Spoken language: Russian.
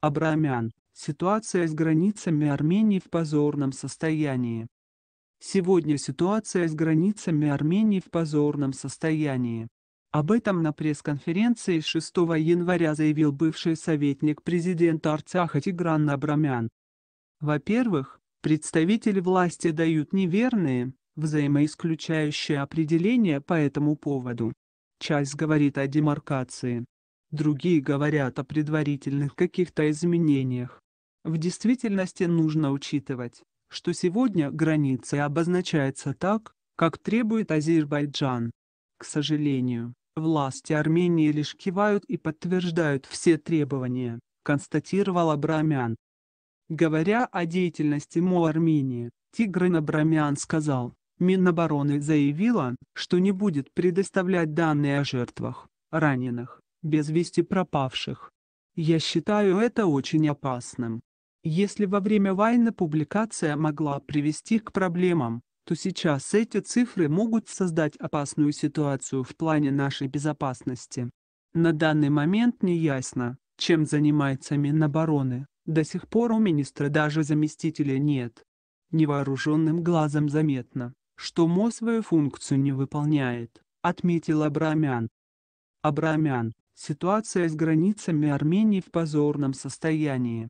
Абрамян. Ситуация с границами Армении в позорном состоянии. Сегодня ситуация с границами Армении в позорном состоянии. Об этом на пресс-конференции 6 января заявил бывший советник президента Арцаха Тигран Абрамян. Во-первых, представители власти дают неверные, взаимоисключающие определения по этому поводу. Часть говорит о демаркации другие говорят о предварительных каких-то изменениях. В действительности нужно учитывать, что сегодня граница обозначается так, как требует Азербайджан. К сожалению, власти Армении лишь кивают и подтверждают все требования, констатировал Абрамян. Говоря о деятельности МО Армении, Тигран Абрамян сказал, Минобороны заявила, что не будет предоставлять данные о жертвах, раненых, без вести пропавших. Я считаю это очень опасным. Если во время войны публикация могла привести к проблемам, то сейчас эти цифры могут создать опасную ситуацию в плане нашей безопасности. На данный момент не ясно, чем занимается Минобороны. До сих пор у министра даже заместителя нет. Невооруженным глазом заметно, что МО свою функцию не выполняет, отметил Абрамян. Абрамян, Ситуация с границами Армении в позорном состоянии.